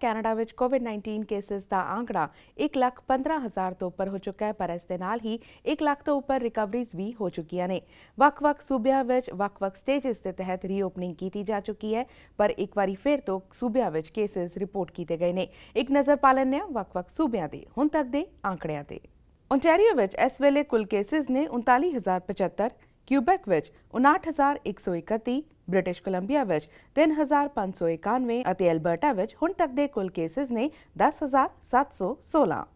Canada ਵਿੱਚ ਕੋਵਿਡ-19 cases ਦਾ ਆંકੜਾ 1 ਲੱਖ 15 ਹਜ਼ਾਰ ਤੋਂ ਉੱਪਰ ਹੋ ਚੁੱਕਾ ਹੈ ਪਰ ਇਸ ਦੇ ਨਾਲ ਹੀ 1 ਲੱਖ ਤੋਂ ਉੱਪਰ ਰਿਕਵਰੀਜ਼ ਵੀ ਹੋ ਚੁੱਕੀਆਂ ਨੇ ਵੱਖ-ਵੱਖ ਸੂਬਿਆਂ ਵਿੱਚ ਵੱਖ-ਵੱਖ ਸਟੇਜਸ ਦੇ ਤਹਿਤ ਰੀਓਪਨਿੰਗ ਕੀਤੀ ਜਾ ਚੁੱਕੀ ਹੈ ਪਰ ਇੱਕ ਵਾਰੀ ਫਿਰ ਤੋਂ ਸੂਬਿਆਂ ਵਿੱਚ ਕੇਸਿਸ ਰਿਪੋਰਟ ਕੀਤੇ ਗਏ ਨੇ ਇੱਕ ਨਜ਼ਰ ਪਾ ਲੈਂਦੇ ਹਾਂ ਵੱਖ-ਵੱਖ ਸੂਬਿਆਂ ਦੇ ਹੁਣ ਤੱਕ ਦੇ ਆંકੜਿਆਂ ਤੇ ਓਨਟਾਰੀਓ ਵਿੱਚ ਇਸ ਵੇਲੇ ਕੁੱਲ ਕੇਸਿਸ ਨੇ 39075 क्यूबेक उनाहठ हजार एक सौ इकती ब्रिटिश कोलंबिया तीन हजार पाँच सौ इकानवे अति अल्बर्टा तक के कुल केसिज ने दस हजार सात सौ सोलह